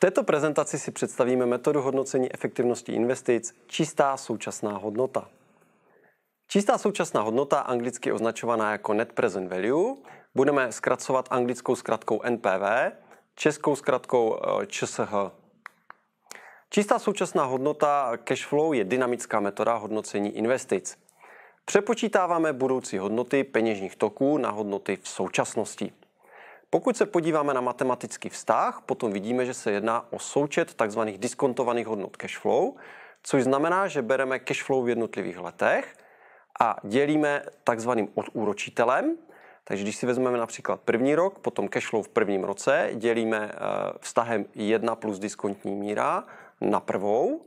této prezentaci si představíme metodu hodnocení efektivnosti investic čistá současná hodnota. Čistá současná hodnota, anglicky označovaná jako Net Present Value, budeme zkracovat anglickou zkratkou NPV, českou zkratkou ČSH. Eh, čistá současná hodnota cash flow je dynamická metoda hodnocení investic. Přepočítáváme budoucí hodnoty peněžních toků na hodnoty v současnosti. Pokud se podíváme na matematický vztah, potom vidíme, že se jedná o součet tzv. diskontovaných hodnot cash flow, což znamená, že bereme cash flow v jednotlivých letech a dělíme takzvaným odúročitelem. Takže když si vezmeme například první rok, potom cash flow v prvním roce dělíme eh, vztahem 1 plus diskontní míra na prvou,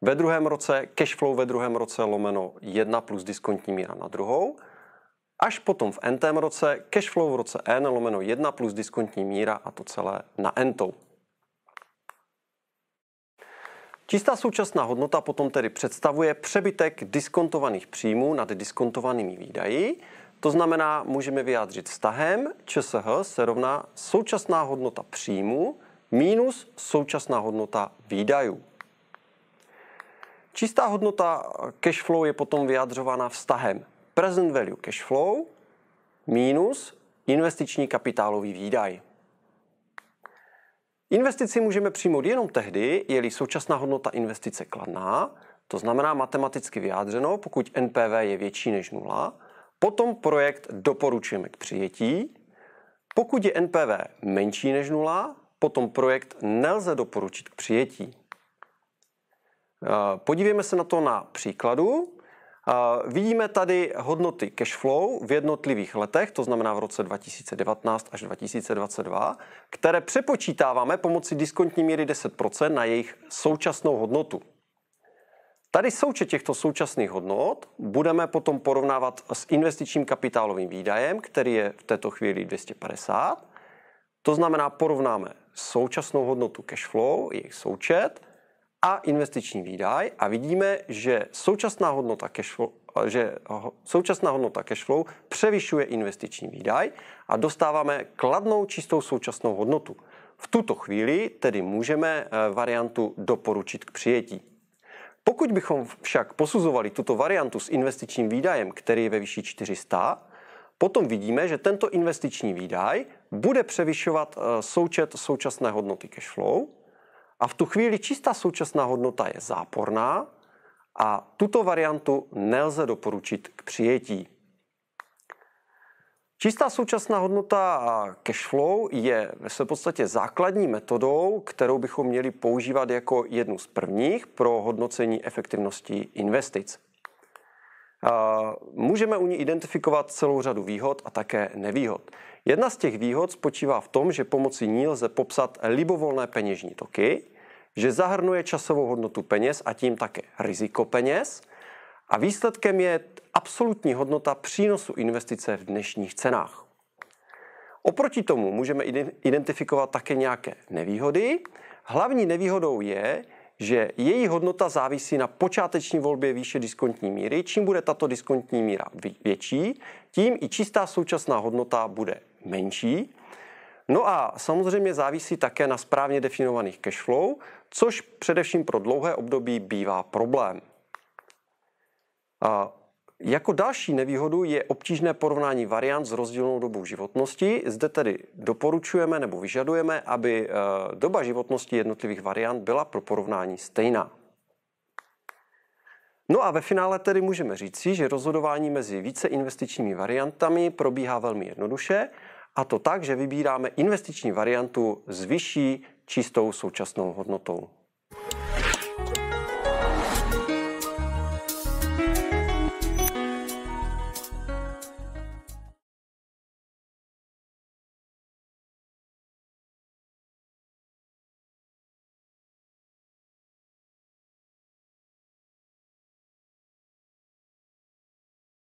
ve druhém roce cash flow ve druhém roce lomeno 1 plus diskontní míra na druhou Až potom v ntm roce cashflow v roce N lomeno 1 plus diskontní míra a to celé na Ntou. Čistá současná hodnota potom tedy představuje přebytek diskontovaných příjmů nad diskontovanými výdaji, to znamená, můžeme vyjádřit vztahem ČSH se rovná současná hodnota příjmů minus současná hodnota výdajů. Čistá hodnota cash flow je potom vyjadřována vztahem present value cash flow minus investiční kapitálový výdaj. Investici můžeme přijmout jenom tehdy, je-li současná hodnota investice kladná, to znamená matematicky vyjádřeno, pokud NPV je větší než nula, potom projekt doporučujeme k přijetí. Pokud je NPV menší než nula, potom projekt nelze doporučit k přijetí. Eh, podívejme se na to na příkladu. Vidíme tady hodnoty cash flow v jednotlivých letech, to znamená v roce 2019 až 2022, které přepočítáváme pomocí diskontní míry 10% na jejich současnou hodnotu. Tady součet těchto současných hodnot budeme potom porovnávat s investičním kapitálovým výdajem, který je v této chvíli 250. To znamená, porovnáme současnou hodnotu cash flow, jejich součet – a investiční výdaj a vidíme, že současná hodnota flow, že současná hodnota flow převyšuje investiční výdaj a dostáváme kladnou čistou současnou hodnotu. V tuto chvíli tedy můžeme eh, variantu doporučit k přijetí. Pokud bychom však posuzovali tuto variantu s investičním výdajem, který je ve výši 400, potom vidíme, že tento investiční výdaj bude převyšovat eh, součet současné hodnoty flow, a v tu chvíli čistá současná hodnota je záporná a tuto variantu nelze doporučit k přijetí. Čistá současná hodnota cash flow je ve své podstatě základní metodou, kterou bychom měli používat jako jednu z prvních pro hodnocení efektivnosti investic. Můžeme u ní identifikovat celou řadu výhod a také nevýhod. Jedna z těch výhod spočívá v tom, že pomocí ní lze popsat libovolné peněžní toky, že zahrnuje časovou hodnotu peněz a tím také riziko peněz a výsledkem je absolutní hodnota přínosu investice v dnešních cenách. Oproti tomu můžeme identifikovat také nějaké nevýhody. Hlavní nevýhodou je, že její hodnota závisí na počáteční volbě výše diskontní míry. Čím bude tato diskontní míra větší, tím i čistá současná hodnota bude menší. No a samozřejmě závisí také na správně definovaných cashflow, což především pro dlouhé období bývá problém. A jako další nevýhodu je obtížné porovnání variant s rozdílnou dobou životnosti. Zde tedy doporučujeme nebo vyžadujeme, aby eh, doba životnosti jednotlivých variant byla pro porovnání stejná. No a ve finále tedy můžeme říci, že rozhodování mezi více investičními variantami probíhá velmi jednoduše a to tak, že vybíráme investiční variantu s vyšší čistou současnou hodnotou.